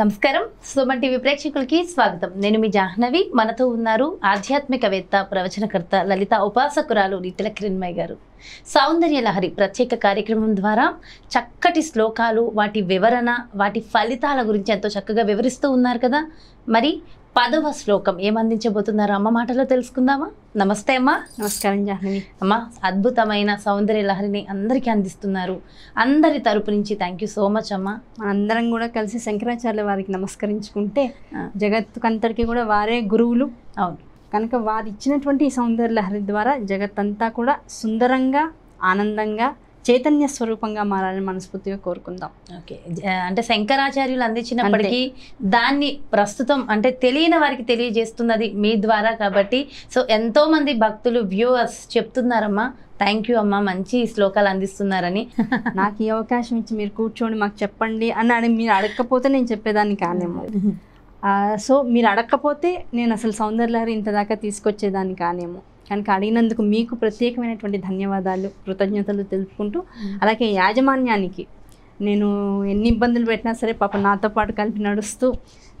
నమస్కారం సుమన్ టీవీ ప్రేక్షకులకి స్వాగతం నేను మీ జాహ్నవి మనతో ఉన్నారు ఆధ్యాత్మికవేత్త ప్రవచనకర్త లలిత ఉపాసకురాలు నీతిల కిరణ్మయ్య గారు సౌందర్య లహరి ప్రత్యేక కార్యక్రమం ద్వారా చక్కటి శ్లోకాలు వాటి వివరణ వాటి ఫలితాల గురించి ఎంతో చక్కగా వివరిస్తూ ఉన్నారు కదా మరి పదవ శ్లోకం ఏమందించబోతున్నారు అమ్మ మాటలో తెలుసుకుందామా నమస్తే అమ్మా నమస్కారం జాహ్నవి అమ్మ అద్భుతమైన సౌందర్య లహరిని అందరికీ అందిస్తున్నారు అందరి తరపు నుంచి థ్యాంక్ యూ సో మచ్ అమ్మా అందరం కూడా కలిసి శంకరాచార్య వారికి నమస్కరించుకుంటే జగత్తుకంతటికి కూడా వారే గురువులు అవును కనుక వారు ఇచ్చినటువంటి సౌందర్య లహరి ద్వారా జగత్తంతా కూడా సుందరంగా ఆనందంగా చైతన్య స్వరూపంగా మారాలని మనస్ఫూర్తిగా కోరుకుందాం ఓకే అంటే శంకరాచార్యులు అందించినప్పటికీ దాన్ని ప్రస్తుతం అంటే తెలియని వారికి తెలియజేస్తున్నది మీ ద్వారా కాబట్టి సో ఎంతోమంది భక్తులు వ్యూవర్స్ చెప్తున్నారమ్మా థ్యాంక్ యూ అమ్మా మంచి శ్లోకాలు అందిస్తున్నారని నాకు ఈ అవకాశం ఇచ్చి మీరు కూర్చోండి మాకు చెప్పండి అని మీరు అడగకపోతే నేను చెప్పేదాన్ని కానేమో సో మీరు అడగకపోతే నేను అసలు సౌందర్యలహరి ఇంత దాకా తీసుకొచ్చేదాన్ని కానేమో కనుక అడిగినందుకు మీకు ప్రత్యేకమైనటువంటి ధన్యవాదాలు కృతజ్ఞతలు తెలుపుకుంటూ అలాగే యాజమాన్యానికి నేను ఎన్ని ఇబ్బందులు పెట్టినా సరే పాప నాతో పాటు కలిపి నడుస్తూ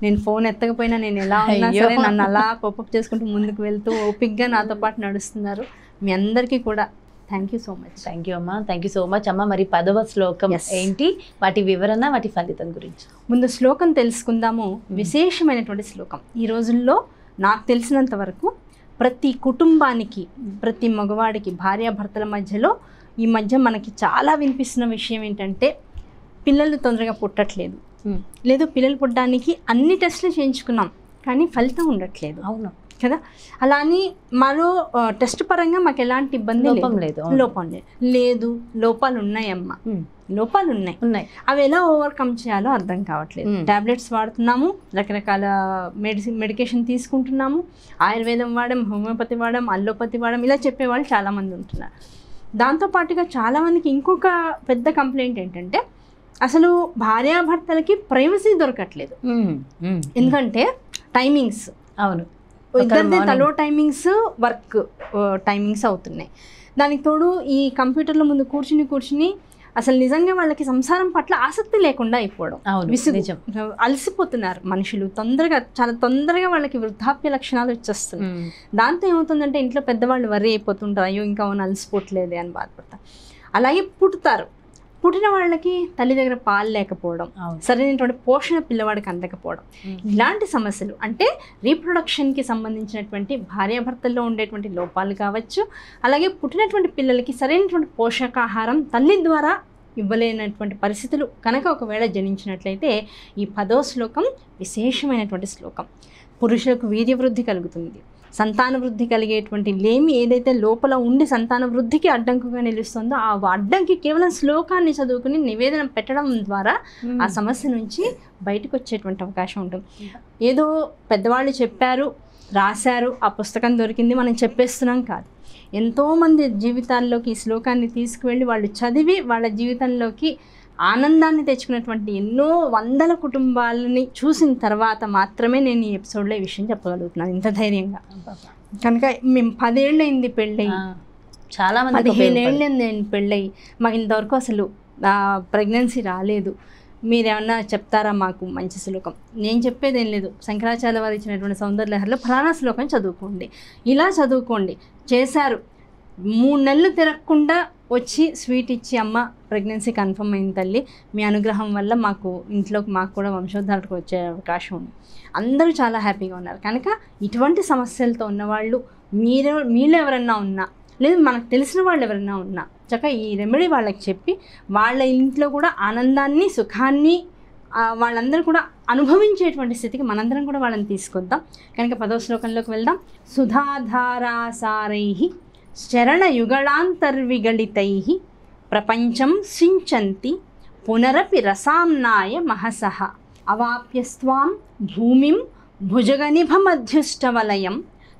నేను ఫోన్ ఎత్తకపోయినా నేను ఎలా ఉన్నా సరే నన్ను అలా కోపప్ చేసుకుంటూ ముందుకు వెళ్తూ ఓపిక్గా నాతో పాటు నడుస్తున్నారు మీ అందరికీ కూడా thank you so much thank you అమ్మా థ్యాంక్ యూ సో మచ్ అమ్మ మరి పదవ శ్లోకం ఏంటి వాటి వివరణ వాటి ఫలితం గురించి ముందు శ్లోకం తెలుసుకుందాము hmm. విశేషమైనటువంటి శ్లోకం ఈ రోజుల్లో నాకు తెలిసినంత వరకు ప్రతి కుటుంబానికి ప్రతి మగవాడికి భార్యాభర్తల మధ్యలో ఈ మధ్య మనకి చాలా వినిపిస్తున్న విషయం ఏంటంటే పిల్లలు తొందరగా పుట్టట్లేదు లేదు పిల్లలు పుట్టడానికి అన్ని టెస్టులు చేయించుకున్నాం కానీ ఫలితం ఉండట్లేదు అవును కదా అలా అని మరో టెస్ట్ పరంగా మాకు ఎలాంటి ఇబ్బంది లేదు లోపం లేదు లేదు లోపాలు ఉన్నాయమ్మా లోపాలు ఉన్నాయి ఉన్నాయి అవి ఎలా ఓవర్కమ్ చేయాలో అర్థం కావట్లేదు ట్యాబ్లెట్స్ వాడుతున్నాము రకరకాల మెడిసిన్ మెడికేషన్ తీసుకుంటున్నాము ఆయుర్వేదం వాడడం హోమియోపతి వాడడం అల్లోపతి వాడడం ఇలా చెప్పేవాళ్ళు చాలామంది ఉంటున్నారు దాంతోపాటుగా చాలామందికి ఇంకొక పెద్ద కంప్లైంట్ ఏంటంటే అసలు భార్యాభర్తలకి ప్రైవసీ దొరకట్లేదు ఎందుకంటే టైమింగ్స్ అవును ఇద్దరిదే తలో టైమింగ్స్ వర్క్ టైమింగ్స్ అవుతున్నాయి దానికి తోడు ఈ కంప్యూటర్ల ముందు కూర్చుని కూర్చుని అసలు నిజంగా వాళ్ళకి సంసారం పట్ల ఆసక్తి లేకుండా అయిపోవడం అలసిపోతున్నారు మనుషులు తొందరగా చాలా తొందరగా వాళ్ళకి వృద్ధాప్య లక్షణాలు వచ్చేస్తున్నాయి దాంతో ఏమవుతుందంటే ఇంట్లో పెద్దవాళ్ళు వరి అయిపోతుంటారు అయ్యో ఇంకా అవును అలసిపోవట్లేదే అని బాధపడతారు అలాగే పుట్టుతారు పుట్టిన వాళ్ళకి తల్లి దగ్గర పాలు లేకపోవడం సరైనటువంటి పోషణ పిల్లవాడికి అందకపోవడం ఇలాంటి సమస్యలు అంటే రీప్రొడక్షన్కి సంబంధించినటువంటి భార్యాభర్తల్లో ఉండేటువంటి లోపాలు కావచ్చు అలాగే పుట్టినటువంటి పిల్లలకి సరైనటువంటి పోషకాహారం తల్లి ద్వారా ఇవ్వలేనటువంటి పరిస్థితులు కనుక ఒకవేళ జనించినట్లయితే ఈ పదో శ్లోకం విశేషమైనటువంటి శ్లోకం పురుషులకు వీర్యవృద్ధి కలుగుతుంది సంతాన వృద్ధి కలిగేటువంటి లేమి ఏదైతే లోపల ఉండి సంతాన వృద్ధికి అడ్డంకుగా నిలుస్తుందో ఆ అడ్డంకి కేవలం శ్లోకాన్ని చదువుకుని నివేదన పెట్టడం ద్వారా ఆ సమస్య నుంచి బయటకు వచ్చేటువంటి అవకాశం ఉంటుంది ఏదో పెద్దవాళ్ళు చెప్పారు రాశారు ఆ పుస్తకం దొరికింది మనం చెప్పేస్తున్నాం కాదు ఎంతోమంది జీవితాల్లోకి ఈ శ్లోకాన్ని తీసుకువెళ్ళి వాళ్ళు చదివి వాళ్ళ జీవితంలోకి ఆనందాన్ని తెచ్చుకున్నటువంటి ఎన్నో వందల కుటుంబాలని చూసిన తర్వాత మాత్రమే నేను ఈ ఎపిసోడ్లో ఈ విషయం చెప్పగలుగుతున్నాను ఇంత ధైర్యంగా కనుక మేము పదేళ్ళు అయింది పెళ్ళై చాలా మంది పదిహేనేళ్ళు నేను పెళ్ళై మాకు ఇంతవరకు అసలు ప్రెగ్నెన్సీ రాలేదు మీరేమన్నా చెప్తారా మాకు మంచి శ్లోకం నేను చెప్పేది ఏం లేదు శంకరాచార్య వారు ఇచ్చినటువంటి సౌందర్య ఫలానా శ్లోకం చదువుకోండి ఇలా చదువుకోండి చేశారు మూడు నెలలు తిరగకుండా వచ్చి స్వీట్ ఇచ్చి అమ్మ ప్రెగ్నెన్సీ కన్ఫర్మ్ అయిన తల్లి మీ అనుగ్రహం వల్ల మాకు ఇంట్లోకి మాకు కూడా వంశోద్ధారకు వచ్చే అవకాశం ఉంది అందరూ చాలా హ్యాపీగా ఉన్నారు కనుక ఇటువంటి సమస్యలతో ఉన్నవాళ్ళు మీరు మీలో ఎవరన్నా ఉన్నా లేదు మనకు తెలిసిన వాళ్ళు ఎవరైనా ఉన్నా చక్కగా ఈ రెమెడీ వాళ్ళకి చెప్పి వాళ్ళ ఇంట్లో కూడా ఆనందాన్ని సుఖాన్ని వాళ్ళందరూ కూడా అనుభవించేటువంటి స్థితికి మనందరం కూడా వాళ్ళని తీసుకొద్దాం కనుక పదవ శ్లోకంలోకి వెళ్దాం సుధాధారాసారై శరణయుగళాంతర్విగళితై ప్రపంచం సించంతి పునరపి రసాంనాయ మహస అవాప్యస్వాం భూమిం భుజగనిభమధ్యుష్టవలయం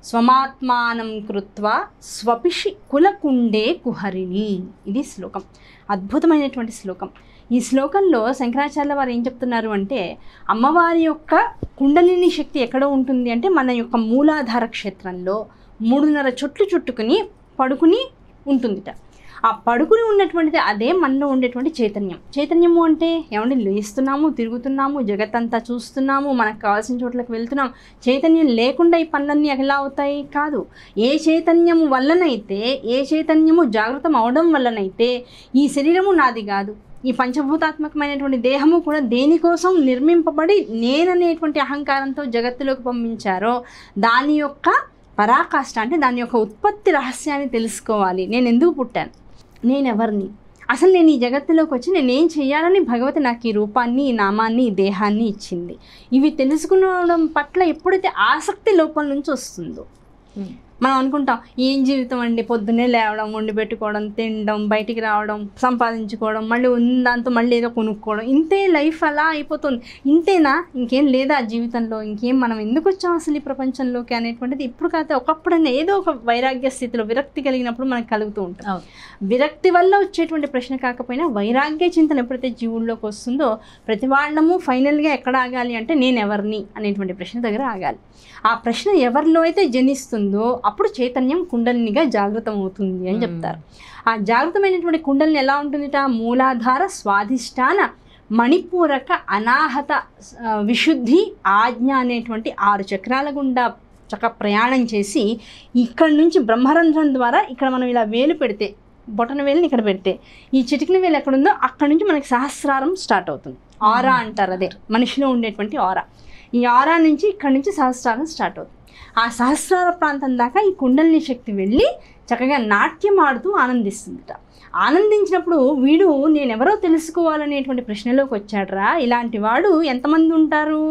స్వమాత్మానం కృత్వా స్వపిషి కులకుండే కుహరిణి ఇది శ్లోకం అద్భుతమైనటువంటి శ్లోకం ఈ శ్లోకంలో శంకరాచార్య వారు ఏం చెప్తున్నారు అంటే అమ్మవారి యొక్క కుండలిని శక్తి ఎక్కడ ఉంటుంది అంటే మన యొక్క మూలాధార క్షేత్రంలో మూడున్నర చుట్లు చుట్టుకుని పడుకుని ఉంటుందిట ఆ పడుకుని ఉన్నటువంటిది అదే మనలో ఉండేటువంటి చైతన్యం చైతన్యము అంటే ఏమంటే లేస్తున్నాము తిరుగుతున్నాము జగత్తంతా చూస్తున్నాము మనకు కావాల్సిన చోట్లకు వెళ్తున్నాం చైతన్యం లేకుండా ఈ పనులన్నీ ఎలా అవుతాయి కాదు ఏ చైతన్యము వల్లనైతే ఏ చైతన్యము జాగృతం అవడం వల్లనైతే ఈ శరీరము నాది కాదు ఈ పంచభూతాత్మకమైనటువంటి దేహము కూడా దేనికోసం నిర్మింపబడి నేననేటువంటి అహంకారంతో జగత్తులోకి పంపించారో దాని యొక్క పరాకాష్ట అంటే దాని యొక్క ఉత్పత్తి రహస్యాన్ని తెలుసుకోవాలి నేను ఎందుకు పుట్టాను నేను ఎవరిని అసలు నేను ఈ జగత్తులోకి వచ్చి నేను ఏం చేయాలని భగవతి నాకు ఈ రూపాన్ని ఈ నామాన్ని ఈ దేహాన్ని ఇచ్చింది ఇవి తెలుసుకోవడం పట్ల ఎప్పుడైతే ఆసక్తి లోపల నుంచి వస్తుందో మనం అనుకుంటాం ఏం జీవితం అండి పొద్దున్నే లేవడం వండి పెట్టుకోవడం తినడం బయటికి రావడం సంపాదించుకోవడం మళ్ళీ ఉన్న దాంతో మళ్ళీ ఏదో కొనుక్కోవడం ఇంతే లైఫ్ అలా అయిపోతుంది ఇంతేనా ఇంకేం లేదా జీవితంలో ఇంకేం మనం ఎందుకు వచ్చాం అసలు ఈ ప్రపంచంలోకి అనేటువంటిది ఇప్పుడు కాదు ఒకప్పుడైనా ఏదో ఒక వైరాగ్య స్థితిలో విరక్తి కలిగినప్పుడు మనకు కలుగుతూ ఉంటాం విరక్తి వల్ల వచ్చేటువంటి ప్రశ్న కాకపోయినా వైరాగ్య చింతన ఎప్పుడైతే జీవుల్లోకి వస్తుందో ప్రతి వాళ్ళము ఫైనల్గా ఎక్కడ ఆగాలి అంటే నేను ఎవరిని అనేటువంటి ప్రశ్న దగ్గర ఆగాలి ఆ ప్రశ్న ఎవరిలో అయితే జనిస్తుందో అప్పుడు చైతన్యం కుండలినిగా జాగృతం అవుతుంది అని చెప్తారు ఆ జాగృతమైనటువంటి కుండలిని ఎలా ఆ మూలాధార స్వాధిష్టాన మణిపూరక అనాహత విశుద్ధి ఆజ్ఞ అనేటువంటి ఆరు చక్రాల గుండా చక్క ప్రయాణం చేసి ఇక్కడ నుంచి బ్రహ్మరంధ్రం ద్వారా ఇక్కడ మనం ఇలా వేలు పెడితే బొటన వేలుని ఇక్కడ పెడితే ఈ చిటికిన వేలు ఎక్కడుందో అక్కడ నుంచి మనకి సహస్రారం స్టార్ట్ అవుతుంది ఆరా అంటారు అదే మనిషిలో ఉండేటువంటి ఆరా ఈ ఆరా నుంచి ఇక్కడ నుంచి సహస్రారం స్టార్ట్ అవుతుంది ఆ సహస్రార ప్రాంతం దాకా ఈ కుండలిని శక్తి వెళ్ళి చక్కగా నాట్యం ఆడుతూ ఆనందిస్తుందట ఆనందించినప్పుడు వీడు నేనెవరో తెలుసుకోవాలనేటువంటి ప్రశ్నలోకి వచ్చాడరా ఇలాంటి వాడు ఎంతమంది ఉంటారు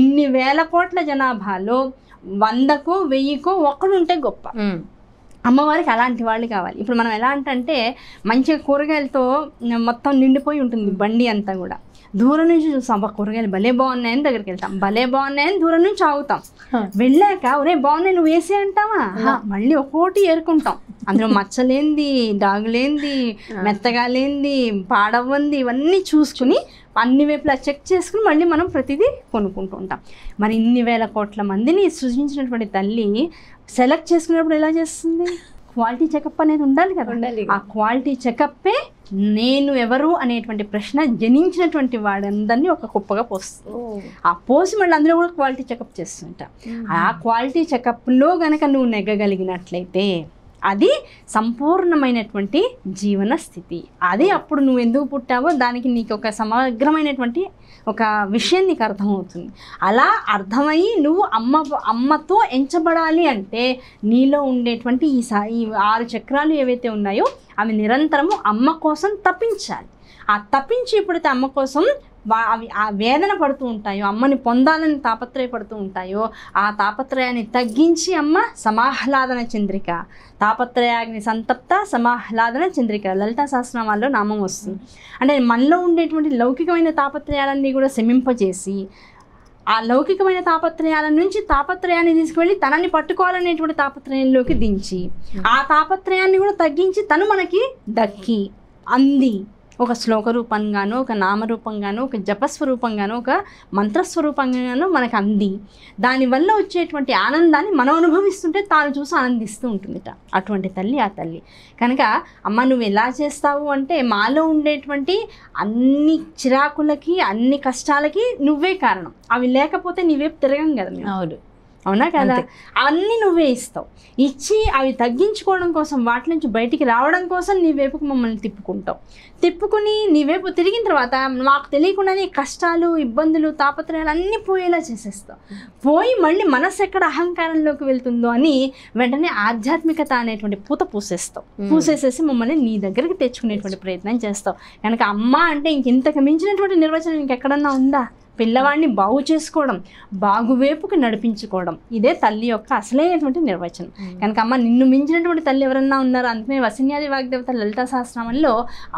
ఇన్ని వేల కోట్ల జనాభాలో వందకో వెయ్యికో ఒక్కడుంటే గొప్ప అమ్మవారికి అలాంటి వాళ్ళు కావాలి ఇప్పుడు మనం ఎలా అంటే మంచిగా కూరగాయలతో మొత్తం నిండిపోయి ఉంటుంది బండి అంతా కూడా దూరం నుంచి చూస్తాం ఒక కూరగాయలు భలే బాగున్నాయని దగ్గరికి వెళ్తాం భలే బాగున్నాయని దూరం నుంచి ఆగుతాం వెళ్ళాక ఒరే బాగున్నాయి నువ్వు వేసే అంటావా మళ్ళీ ఒక్కోటి ఏరుకుంటాం అందులో మచ్చలేంది డాగులేంది మెత్తగా లేంది పాడవ్వంది ఇవన్నీ చూసుకుని అన్ని వైపులా చెక్ చేసుకుని మళ్ళీ మనం ప్రతిదీ కొనుక్కుంటూ ఉంటాం మరి ఇన్ని వేల కోట్ల మందిని సృజించినటువంటి తల్లి సెలెక్ట్ చేసుకునేటప్పుడు ఎలా చేస్తుంది క్వాలిటీ చెకప్ అనేది ఉండాలి కదా ఆ క్వాలిటీ చెకప్పే నేను ఎవరు అనేటువంటి ప్రశ్న జనించినటువంటి వాడందరినీ ఒక కుప్పగా పోస్తూ ఆ పోసి మళ్ళీ అందులో కూడా క్వాలిటీ చెకప్ చేస్తుంటా ఆ క్వాలిటీ చెకప్లో కనుక నువ్వు నెగ్గగలిగినట్లయితే అది సంపూర్ణమైనటువంటి జీవన స్థితి అది అప్పుడు నువ్వు ఎందుకు పుట్టావో దానికి నీకు ఒక సమగ్రమైనటువంటి ఒక విషయం నీకు అర్థమవుతుంది అలా అర్థమయ్యి నువ్వు అమ్మ అమ్మతో ఎంచబడాలి అంటే నీలో ఉండేటువంటి ఈ సా ఈ ఆరు చక్రాలు ఏవైతే ఉన్నాయో అవి నిరంతరము అమ్మ కోసం తప్పించాలి ఆ తప్పించి ఇప్పుడైతే అమ్మ కోసం అవి ఆ వేదన పడుతూ ఉంటాయో అమ్మని పొందాలని తాపత్రయపడుతూ ఉంటాయో ఆ తాపత్రయాన్ని తగ్గించి అమ్మ సమాహ్లాదన చంద్రిక తాపత్రయాగ్ని సంతప్త సమాహ్లాదన చంద్రిక లలిత వాళ్ళు నామం వస్తుంది అంటే మనలో ఉండేటువంటి లౌకికమైన తాపత్రయాలన్నీ కూడా శమింపజేసి ఆ లౌకికమైన తాపత్రయాల నుంచి తాపత్రయాన్ని తీసుకువెళ్ళి తనని పట్టుకోవాలనేటువంటి తాపత్రయంలోకి దించి ఆ తాపత్రయాన్ని కూడా తగ్గించి తను మనకి దక్కి అంది ఒక శ్లోక రూపంగానో ఒక నామరూపంగానో ఒక జపస్వరూపంగానో ఒక మంత్రస్వరూపంగానో మనకు అంది దానివల్ల వచ్చేటువంటి ఆనందాన్ని మనం అనుభవిస్తుంటే తాను చూసి ఆనందిస్తూ ఉంటుందిట అటువంటి తల్లి ఆ తల్లి కనుక అమ్మ నువ్వు ఎలా చేస్తావు అంటే మాలో ఉండేటువంటి అన్ని చిరాకులకి అన్ని కష్టాలకి నువ్వే కారణం అవి లేకపోతే నీవేపు తిరగం కదా అవును అవునా కదా అన్నీ నువ్వే ఇస్తావు ఇచ్చి అవి తగ్గించుకోవడం కోసం వాటి నుంచి బయటికి రావడం కోసం నీ వైపుకు మమ్మల్ని తిప్పుకుంటావు తిప్పుకుని నీ వైపు తిరిగిన తర్వాత మాకు తెలియకుండానే కష్టాలు ఇబ్బందులు తాపత్రయాలు అన్నీ పోయేలా చేసేస్తావు పోయి మళ్ళీ మనసు ఎక్కడ అహంకారంలోకి వెళ్తుందో అని వెంటనే ఆధ్యాత్మికత అనేటువంటి పూత పూసేస్తావు పూసేసేసి మమ్మల్ని నీ దగ్గరికి తెచ్చుకునేటువంటి ప్రయత్నం చేస్తావు కనుక అమ్మ అంటే ఇంక ఇంతకు మించినటువంటి నిర్వచనం ఇంకెక్కడన్నా ఉందా పిల్లవాడిని బాగు చేసుకోవడం బాగువైపుకి నడిపించుకోవడం ఇదే తల్లి యొక్క అసలైనటువంటి నిర్వచనం కనుక అమ్మ నిన్ను మించినటువంటి తల్లి ఎవరన్నా ఉన్నారో అందుకనే వసన్యాది వాగ్దేవత లలిత సహస్రామంలో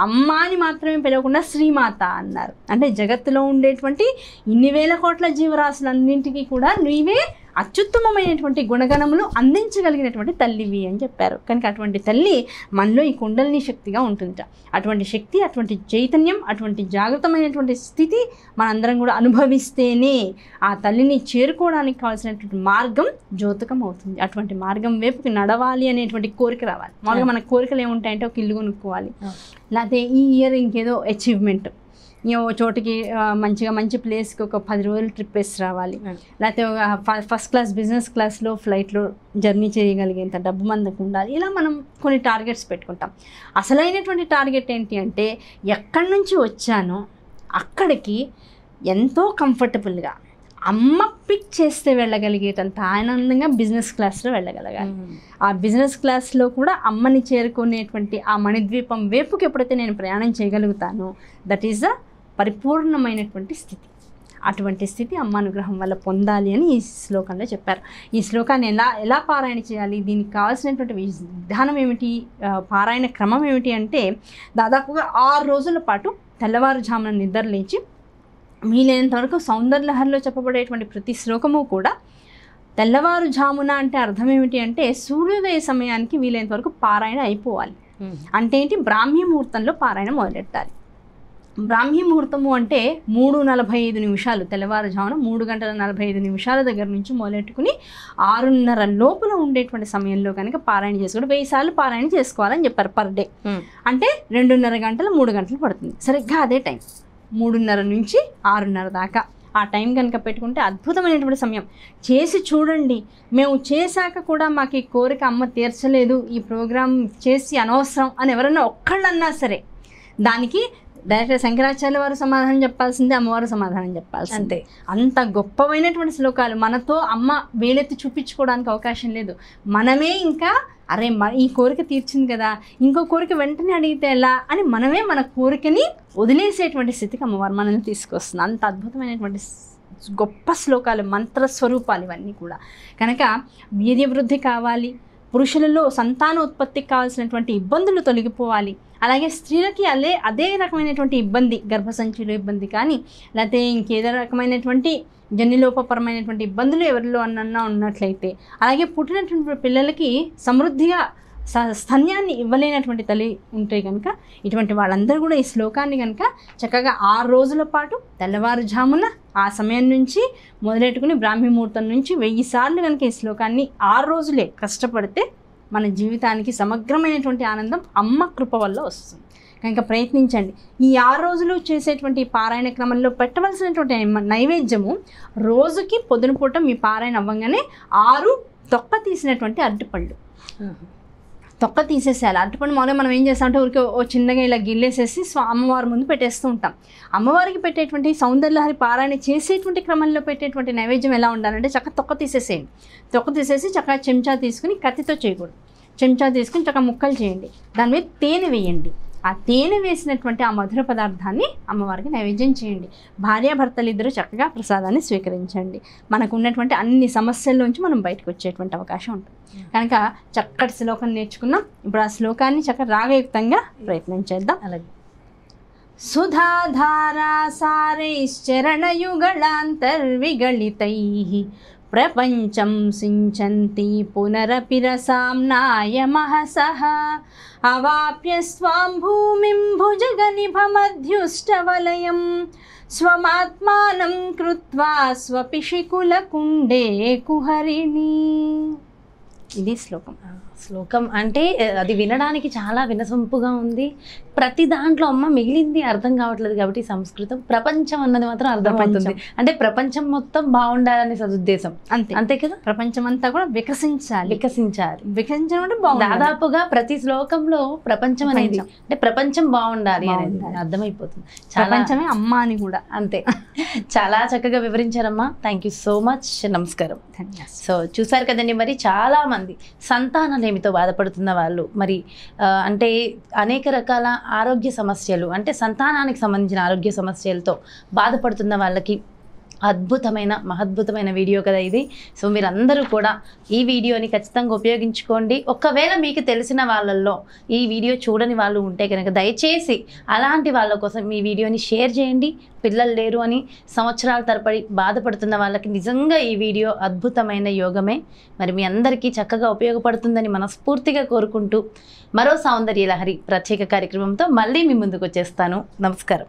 అమ్మాని మాత్రమే పిలవకుండా శ్రీమాత అన్నారు అంటే జగత్తులో ఉండేటువంటి ఇన్ని వేల కోట్ల జీవరాశులన్నింటికీ కూడా నీవే అత్యుత్తమమైనటువంటి గుణగణములు అందించగలిగినటువంటి తల్లివి అని చెప్పారు కనుక అటువంటి తల్లి మనలో ఈ కుండలిని శక్తిగా ఉంటుందట అటువంటి శక్తి అటువంటి చైతన్యం అటువంటి జాగ్రత్తమైనటువంటి స్థితి మనందరం కూడా అనుభవిస్తేనే ఆ తల్లిని చేరుకోవడానికి కావాల్సినటువంటి మార్గం జ్యోతకం అవుతుంది అటువంటి మార్గం వైపుకి నడవాలి అనేటువంటి కోరిక రావాలి మామూలుగా మన కోరికలు ఏముంటాయంటే ఒక ఇల్లు కొనుక్కోవాలి లేకపోతే ఈ ఇయర్ ఇంకేదో అచీవ్మెంట్ చోటుకి మంచిగా మంచి ప్లేస్కి ఒక పది రోజులు ట్రిప్ వేసి రావాలి లేకపోతే ఒక ఫస్ట్ క్లాస్ బిజినెస్ క్లాస్లో ఫ్లైట్లో జర్నీ చేయగలిగేంత డబ్బు మందకు ఉండాలి ఇలా మనం కొన్ని టార్గెట్స్ పెట్టుకుంటాం అసలైనటువంటి టార్గెట్ ఏంటి అంటే ఎక్కడి నుంచి వచ్చానో అక్కడికి ఎంతో కంఫర్టబుల్గా అమ్మ పిక్ చేస్తే వెళ్ళగలిగేటంత ఆనందంగా బిజినెస్ క్లాస్లో వెళ్ళగలగాలి ఆ బిజినెస్ క్లాస్లో కూడా అమ్మని చేరుకునేటువంటి ఆ మణిద్వీపం వైపుకి ఎప్పుడైతే నేను ప్రయాణం చేయగలుగుతాను దట్ ఈస్ ద పరిపూర్ణమైనటువంటి స్థితి అటువంటి స్థితి అమ్మానుగ్రహం వల్ల పొందాలి అని ఈ శ్లోకంలో చెప్పారు ఈ శ్లోకాన్ని ఎలా ఎలా పారాయణ చేయాలి దీనికి కావాల్సినటువంటి విధానం ఏమిటి పారాయణ క్రమం ఏమిటి అంటే దాదాపుగా ఆరు రోజుల పాటు తెల్లవారుజామున నిద్రలేచి వీలైనంత వరకు సౌందర్యలహరిలో చెప్పబడేటువంటి ప్రతి శ్లోకము కూడా తెల్లవారుజామున అంటే అర్థం ఏమిటి అంటే సూర్యోదయ సమయానికి వీలైనంత వరకు పారాయణ అయిపోవాలి అంటే ఏంటి బ్రాహ్మీ ముహూర్తంలో పారాయణ మొదలెట్టాలి బ్రాహ్మీ ముహూర్తము అంటే మూడు నలభై ఐదు నిమిషాలు తెల్లవారుజామున మూడు గంటల నలభై ఐదు నిమిషాల దగ్గర నుంచి మొదలెట్టుకుని ఆరున్నర లోపల ఉండేటువంటి సమయంలో కనుక పారాయణ చేసుకోవడం వెయ్యి సార్లు పారాయణ చేసుకోవాలని చెప్పారు పర్ డే అంటే రెండున్నర గంటలు మూడు గంటలు పడుతుంది సరిగ్గా అదే టైం మూడున్నర నుంచి ఆరున్నర దాకా ఆ టైం కనుక పెట్టుకుంటే అద్భుతమైనటువంటి సమయం చేసి చూడండి మేము చేశాక కూడా మాకు ఈ కోరిక అమ్మ తీర్చలేదు ఈ ప్రోగ్రాం చేసి అనవసరం అని ఎవరైనా ఒక్కళ్ళన్నా సరే దానికి డైరెక్ట్ శంకరాచార్య వారు సమాధానం చెప్పాల్సిందే అమ్మవారు సమాధానం చెప్పాల్సి అంతే అంత గొప్పమైనటువంటి శ్లోకాలు మనతో అమ్మ వేలెత్తి చూపించుకోవడానికి అవకాశం లేదు మనమే ఇంకా అరే మన ఈ కోరిక తీర్చింది కదా ఇంకో కోరిక వెంటనే అడిగితే ఎలా అని మనమే మన కోరికని వదిలేసేటువంటి స్థితికి అమ్మవారు మనల్ని తీసుకొస్తుంది అంత అద్భుతమైనటువంటి గొప్ప శ్లోకాలు మంత్ర స్వరూపాలు ఇవన్నీ కూడా కనుక వీర్యవృద్ధి కావాలి పురుషులలో సంతానోత్పత్తికి కావాల్సినటువంటి ఇబ్బందులు తొలగిపోవాలి అలాగే స్త్రీలకి అదే అదే రకమైనటువంటి ఇబ్బంది గర్భసంచిలో ఇబ్బంది కానీ లేకపోతే ఇంకేదో రకమైనటువంటి జన్యులోపపరమైనటువంటి ఇబ్బందులు ఎవరిలో అన్న ఉన్నట్లయితే అలాగే పుట్టినటువంటి పిల్లలకి సమృద్ధిగా స్థన్యాన్ని ఇవ్వలేనటువంటి తల్లి ఉంటే కనుక ఇటువంటి వాళ్ళందరూ కూడా ఈ శ్లోకాన్ని కనుక చక్కగా ఆరు రోజుల పాటు తెల్లవారుజామున ఆ సమయం నుంచి మొదలెట్టుకుని బ్రాహ్మీ ముహూర్తం నుంచి వెయ్యి సార్లు కనుక ఈ శ్లోకాన్ని ఆరు రోజులే కష్టపడితే మన జీవితానికి సమగ్రమైనటువంటి ఆనందం అమ్మ కృప వల్ల వస్తుంది కనుక ప్రయత్నించండి ఈ ఆరు రోజులు చేసేటువంటి పారాయణ క్రమంలో పెట్టవలసినటువంటి నైవేద్యము రోజుకి పొద్దున పూట మీ పారాయణ అవ్వగానే ఆరు తొక్క తీసినటువంటి అరటిపళ్ళు తొక్క తీసేసేయాలి అరటిపండు మామూలుగా మనం ఏం చేస్తామంటే ఊరికే ఓ చిన్నగా ఇలా గిల్లేసేసి అమ్మవారి ముందు పెట్టేస్తూ ఉంటాం అమ్మవారికి పెట్టేటువంటి సౌందర్యహరి పారాయణ చేసేటువంటి క్రమంలో పెట్టేటువంటి నైవేద్యం ఎలా ఉండాలంటే చక్కగా తొక్క తీసేసేయండి తొక్క తీసేసి చక్కగా చెంచా తీసుకుని కత్తితో చేయకూడదు చెంచా తీసుకుని చక్కగా ముక్కలు చేయండి దాని మీద తేనె వేయండి ఆ తేనె వేసినటువంటి ఆ మధుర పదార్థాన్ని అమ్మవారికి నైవేద్యం చేయండి భార్యాభర్తలు ఇద్దరు చక్కగా ప్రసాదాన్ని స్వీకరించండి మనకు ఉన్నటువంటి అన్ని సమస్యల్లోంచి మనం బయటకు వచ్చేటువంటి అవకాశం ఉంటుంది hmm. కనుక చక్కటి శ్లోకం నేర్చుకున్నాం ఇప్పుడు ఆ శ్లోకాన్ని చక్క రాగయుక్తంగా ప్రయత్నం చేద్దాం అలాగే सुधाधारासारैश्चरणयुगलान्तर्विगलितैः ప్రపంచం సించంతి పునరపి రసాంనాయ మహసః అవాప్య స్వాం భూమిం భుజగనిభమధ్యుష్టవలయం స్వమాత్మానం కృత్వా స్వపిశికులకుండే కుహరిణి ఇది శ్లోకం శ్లోకం అంటే అది వినడానికి చాలా వినసొంపుగా ఉంది ప్రతి దాంట్లో అమ్మ మిగిలింది అర్థం కావట్లేదు కాబట్టి సంస్కృతం ప్రపంచం అన్నది మాత్రం అర్థమవుతుంది అంటే ప్రపంచం మొత్తం బాగుండాలనే సదుద్దేశం అంతే అంతే కదా ప్రపంచం అంతా కూడా వికసించాలి వికసించాలి వికసించడం అంటే దాదాపుగా ప్రతి శ్లోకంలో ప్రపంచం అనేది అంటే ప్రపంచం బాగుండాలి అనేది అర్థమైపోతుంది ప్రపంచమే అమ్మ అని కూడా అంతే చాలా చక్కగా వివరించారమ్మా థ్యాంక్ యూ సో మచ్ నమస్కారం సో చూసారు కదండి మరి చాలా మంది సంతానం అజీర్ణేమితో బాధపడుతున్న వాళ్ళు మరి అంటే అనేక రకాల ఆరోగ్య సమస్యలు అంటే సంతానానికి సంబంధించిన ఆరోగ్య సమస్యలతో బాధపడుతున్న వాళ్ళకి అద్భుతమైన మహద్భుతమైన వీడియో కదా ఇది సో మీరందరూ కూడా ఈ వీడియోని ఖచ్చితంగా ఉపయోగించుకోండి ఒకవేళ మీకు తెలిసిన వాళ్ళల్లో ఈ వీడియో చూడని వాళ్ళు ఉంటే కనుక దయచేసి అలాంటి వాళ్ళ కోసం మీ వీడియోని షేర్ చేయండి పిల్లలు లేరు అని సంవత్సరాల తరపడి బాధపడుతున్న వాళ్ళకి నిజంగా ఈ వీడియో అద్భుతమైన యోగమే మరి మీ అందరికీ చక్కగా ఉపయోగపడుతుందని మనస్ఫూర్తిగా కోరుకుంటూ మరో సౌందర్య లహరి ప్రత్యేక కార్యక్రమంతో మళ్ళీ మీ ముందుకు వచ్చేస్తాను నమస్కారం